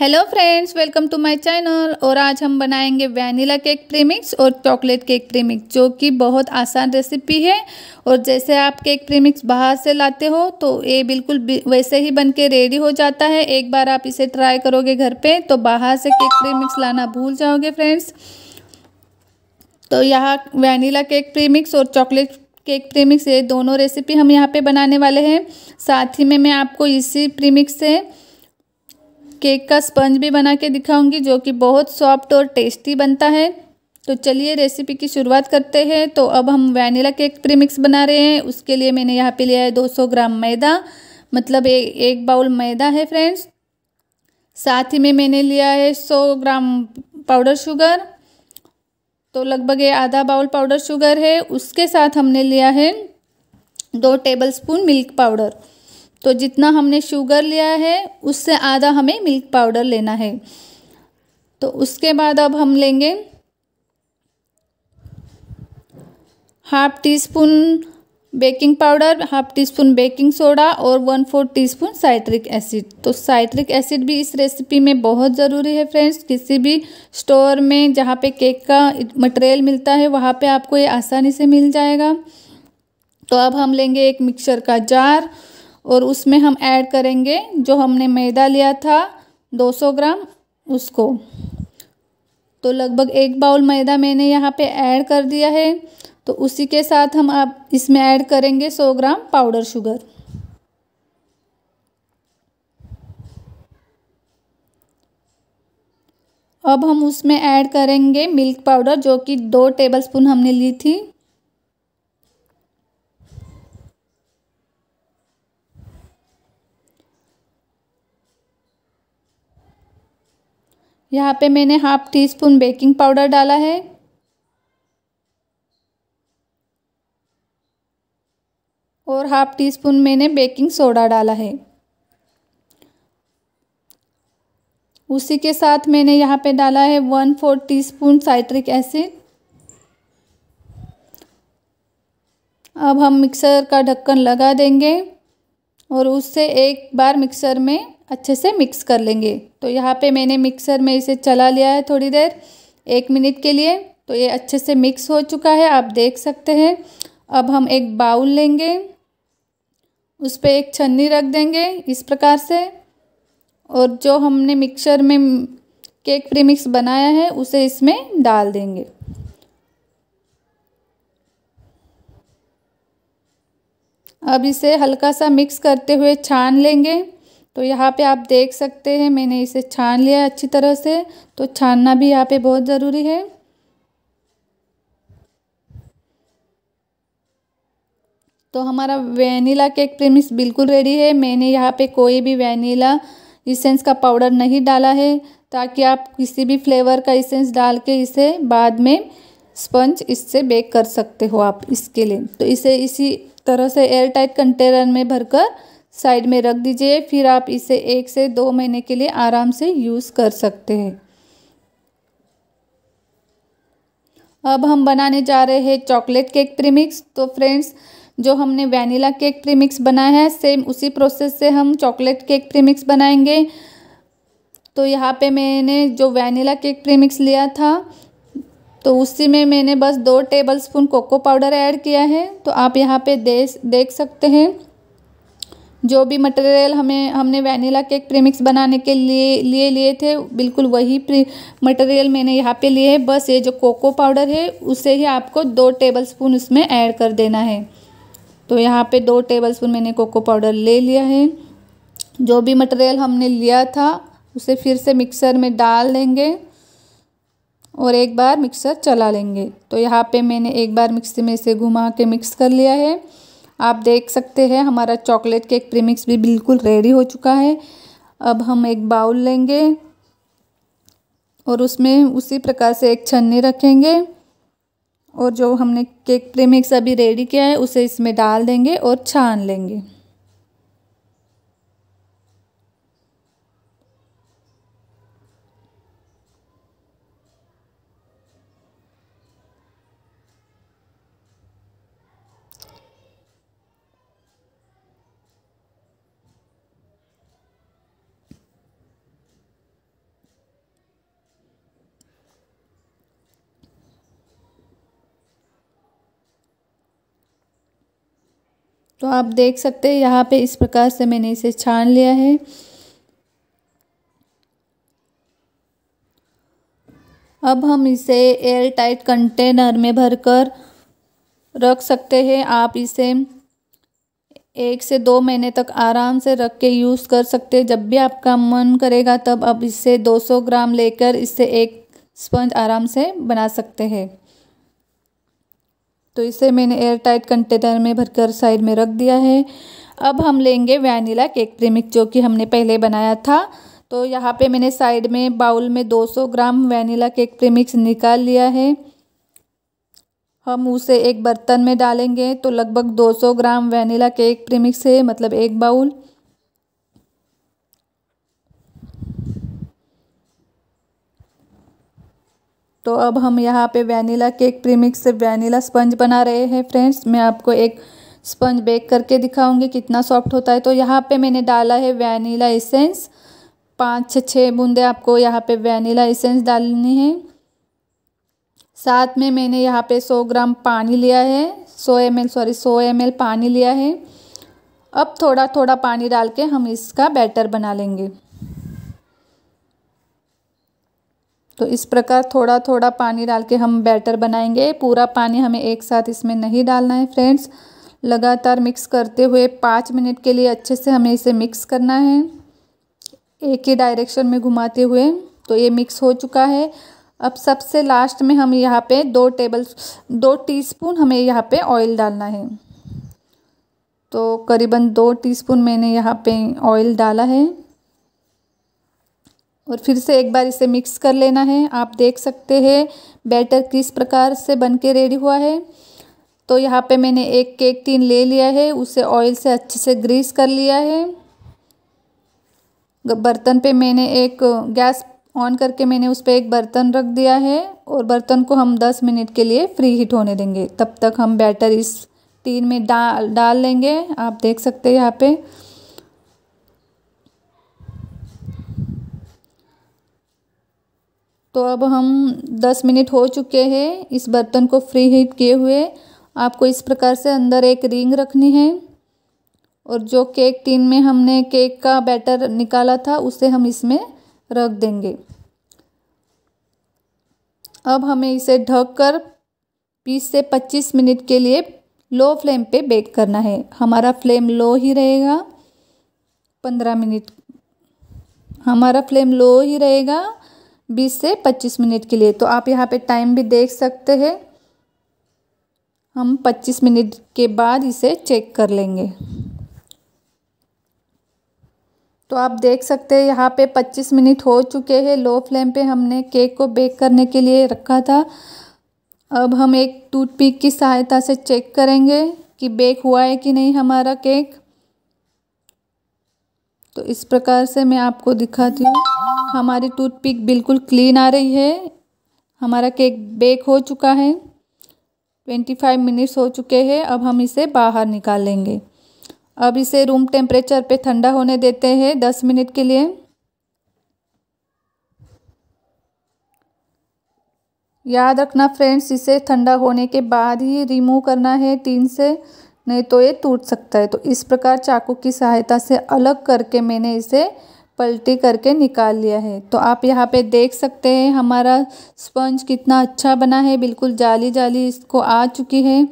hello friends welcome to my channel और आज हम बनाएंगे वैनिला केक प्रीमिक्स और चॉकलेट केक प्रीमिक्स जो कि बहुत आसान रेसिपी है और जैसे आप केक प्रीमिक्स बाहर से लाते हो तो ये बिल्कुल वैसे ही बन के रेडी हो जाता है एक बार आप इसे ट्राई करोगे घर पे तो बाहर से केक प्रीमिक्स लाना भूल जाओगे फ्रेंड्स तो यहाँ वैनिला केक प्रीमिक्स और चॉकलेट केक प्रीमिक्स ये दोनों रेसिपी हम यहाँ पर बनाने वाले हैं साथ ही में मैं आपको इसी प्रीमिक्स से केक का स्पंज भी बना के दिखाऊंगी जो कि बहुत सॉफ्ट और टेस्टी बनता है तो चलिए रेसिपी की शुरुआत करते हैं तो अब हम वैनिला केक प्रीमिक्स बना रहे हैं उसके लिए मैंने यहाँ पे लिया है 200 ग्राम मैदा मतलब ए, एक बाउल मैदा है फ्रेंड्स साथ ही में मैंने लिया है 100 ग्राम पाउडर शुगर तो लगभग ये आधा बाउल पाउडर शुगर है उसके साथ हमने लिया है दो टेबल मिल्क पाउडर तो जितना हमने शुगर लिया है उससे आधा हमें मिल्क पाउडर लेना है तो उसके बाद अब हम लेंगे half teaspoon baking powder half teaspoon baking soda और one fourth teaspoon citric acid तो साइट्रिक एसिड भी इस रेसिपी में बहुत ज़रूरी है फ्रेंड्स किसी भी स्टोर में जहाँ पे केक का मटेरियल मिलता है वहाँ पे आपको ये आसानी से मिल जाएगा तो अब हम लेंगे एक मिक्सर का जार और उसमें हम ऐड करेंगे जो हमने मैदा लिया था 200 ग्राम उसको तो लगभग एक बाउल मैदा मैंने यहाँ पे ऐड कर दिया है तो उसी के साथ हम आप इसमें ऐड करेंगे 100 ग्राम पाउडर शुगर अब हम उसमें ऐड करेंगे मिल्क पाउडर जो कि दो टेबलस्पून हमने ली थी यहाँ पे मैंने half teaspoon baking powder डाला है और हाफ टी स्पून मैंने बेकिंग सोडा डाला है उसी के साथ मैंने यहाँ पे डाला है one four teaspoon citric acid अब हम मिक्सर का ढक्कन लगा देंगे और उससे एक बार मिक्सर में अच्छे से मिक्स कर लेंगे तो यहाँ पे मैंने मिक्सर में इसे चला लिया है थोड़ी देर एक मिनट के लिए तो ये अच्छे से मिक्स हो चुका है आप देख सकते हैं अब हम एक बाउल लेंगे उस पर एक छन्नी रख देंगे इस प्रकार से और जो हमने मिक्सर में केक प्रीमिक्स बनाया है उसे इसमें डाल देंगे अब इसे हल्का सा मिक्स करते हुए छान लेंगे तो यहाँ पे आप देख सकते हैं मैंने इसे छान लिया है अच्छी तरह से तो छानना भी यहाँ पे बहुत ज़रूरी है तो हमारा वैनिला केक प्रेमिस बिल्कुल रेडी है मैंने यहाँ पे कोई भी वेनिला इसेंस का पाउडर नहीं डाला है ताकि आप किसी भी फ्लेवर का इसेंस डाल के इसे बाद में स्पंज इससे बेक कर सकते हो आप इसके लिए तो इसे इसी तरह से एयर टाइट कंटेनर में भरकर साइड में रख दीजिए फिर आप इसे एक से दो महीने के लिए आराम से यूज़ कर सकते हैं अब हम बनाने जा रहे हैं चॉकलेट केक प्रीमिक्स तो फ्रेंड्स जो हमने वैनिला केक प्रीमिक्स बनाया है सेम उसी प्रोसेस से हम चॉकलेट केक प्रीमिक्स बनाएंगे तो यहाँ पे मैंने जो वैनिला केक प्रीमिक्स लिया था तो उसी में मैंने बस दो टेबलस्पून कोको पाउडर ऐड किया है तो आप यहाँ पे दे देख सकते हैं जो भी मटेरियल हमें हमने वैनिला केक प्रीमिक्स बनाने के लिए लिए लिए थे बिल्कुल वही मटेरियल मैंने यहाँ पे लिए है बस ये जो कोको पाउडर है उसे ही आपको दो टेबल स्पून उसमें ऐड कर देना है तो यहाँ पे दो टेबल स्पून मैंने कोको पाउडर ले लिया है जो भी मटेरियल हमने लिया था उसे फिर से मिक्सर में डाल देंगे और एक बार मिक्सर चला लेंगे तो यहाँ पे मैंने एक बार मिक्सी में इसे घुमा के मिक्स कर लिया है आप देख सकते हैं हमारा चॉकलेट केक प्रीमिक्स भी बिल्कुल रेडी हो चुका है अब हम एक बाउल लेंगे और उसमें उसी प्रकार से एक छन्नी रखेंगे और जो हमने केक प्रीमिक्स अभी रेडी किया है उसे इसमें डाल देंगे और छान लेंगे तो आप देख सकते हैं यहाँ पे इस प्रकार से मैंने इसे छान लिया है अब हम इसे एयर टाइट कंटेनर में भरकर रख सकते हैं आप इसे एक से दो महीने तक आराम से रख के यूज़ कर सकते हैं जब भी आपका मन करेगा तब आप इसे 200 ग्राम लेकर इससे एक स्पंज आराम से बना सकते हैं तो इसे मैंने एयर टाइट कंटेनर में भरकर साइड में रख दिया है अब हम लेंगे वैनिला केक प्रेमिक जो कि हमने पहले बनाया था तो यहाँ पे मैंने साइड में बाउल में 200 ग्राम वैनिला केक प्रेमिक्स निकाल लिया है हम उसे एक बर्तन में डालेंगे तो लगभग 200 ग्राम वैनिला केक प्रेमिक्स है मतलब एक बाउल तो अब हम यहाँ पे वैनिला केक प्रीमिक्स से वैनिला स्पंज बना रहे हैं फ्रेंड्स मैं आपको एक स्पंज बेक करके दिखाऊंगी कितना सॉफ्ट होता है तो यहाँ पे मैंने डाला है वैनिला इसेंस पाँच छः छः बूंदे आपको यहाँ पे वैनिला एसेंस डालनी है साथ में मैंने यहाँ पे सौ ग्राम पानी लिया है सौ एम सॉरी सौ एम पानी लिया है अब थोड़ा थोड़ा पानी डाल के हम इसका बैटर बना लेंगे तो इस प्रकार थोड़ा थोड़ा पानी डाल के हम बैटर बनाएंगे पूरा पानी हमें एक साथ इसमें नहीं डालना है फ्रेंड्स लगातार मिक्स करते हुए पाँच मिनट के लिए अच्छे से हमें इसे मिक्स करना है एक ही डायरेक्शन में घुमाते हुए तो ये मिक्स हो चुका है अब सबसे लास्ट में हम यहाँ पे दो टेबल दो टीस्पून हमें यहाँ पे ऑयल डालना है तो करीबन दो टीस्पून मैंने यहाँ पे ऑयल डाला है और फिर से एक बार इसे मिक्स कर लेना है आप देख सकते हैं बैटर किस प्रकार से बन के रेडी हुआ है तो यहाँ पे मैंने एक केक टीन ले लिया है उसे ऑयल से अच्छे से ग्रीस कर लिया है बर्तन पे मैंने एक गैस ऑन करके मैंने उस पर एक बर्तन रख दिया है और बर्तन को हम दस मिनट के लिए फ्री हीट होने देंगे तब तक हम बैटर इस टीन में डाल डाल लेंगे आप देख सकते हैं यहाँ पर तो अब हम 10 मिनट हो चुके हैं इस बर्तन को फ्री हीट किए हुए आपको इस प्रकार से अंदर एक रिंग रखनी है और जो केक टीन में हमने केक का बैटर निकाला था उसे हम इसमें रख देंगे अब हमें इसे ढककर 20 से 25 मिनट के लिए लो फ्लेम पे बेक करना है हमारा फ्लेम लो ही रहेगा 15 मिनट हमारा फ्लेम लो ही रहेगा बीस से पच्चीस मिनट के लिए तो आप यहाँ पे टाइम भी देख सकते हैं हम पच्चीस मिनट के बाद इसे चेक कर लेंगे तो आप देख सकते हैं यहाँ पे 25 मिनट हो चुके हैं लो फ्लेम पे हमने केक को बेक करने के लिए रखा था अब हम एक टूथपिक की सहायता से चेक करेंगे कि बेक हुआ है कि नहीं हमारा केक तो इस प्रकार से मैं आपको दिखाती हूँ हमारी टूथपिक बिल्कुल क्लीन आ रही है हमारा केक बेक हो चुका है ट्वेंटी फाइव मिनट्स हो चुके हैं अब हम इसे बाहर निकाल लेंगे अब इसे रूम टेम्परेचर पे ठंडा होने देते हैं दस मिनट के लिए याद रखना फ्रेंड्स इसे ठंडा होने के बाद ही रिमूव करना है टीन से नहीं तो ये टूट सकता है तो इस प्रकार चाकू की सहायता से अलग करके मैंने इसे पलटी करके निकाल लिया है तो आप यहाँ पे देख सकते हैं हमारा स्पंज कितना अच्छा बना है बिल्कुल जाली जाली इसको आ चुकी है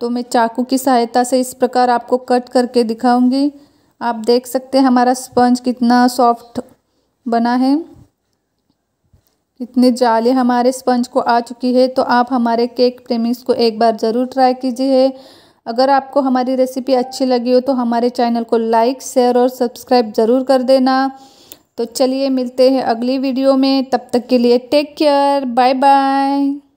तो मैं चाकू की सहायता से इस प्रकार आपको कट करके दिखाऊंगी आप देख सकते हैं हमारा स्पंज कितना सॉफ्ट बना है कितने जाली हमारे स्पंज को आ चुकी है तो आप हमारे केक प्रेमी को एक बार ज़रूर ट्राई कीजिए अगर आपको हमारी रेसिपी अच्छी लगी हो तो हमारे चैनल को लाइक शेयर और सब्सक्राइब ज़रूर कर देना तो चलिए मिलते हैं अगली वीडियो में तब तक के लिए टेक केयर बाय बाय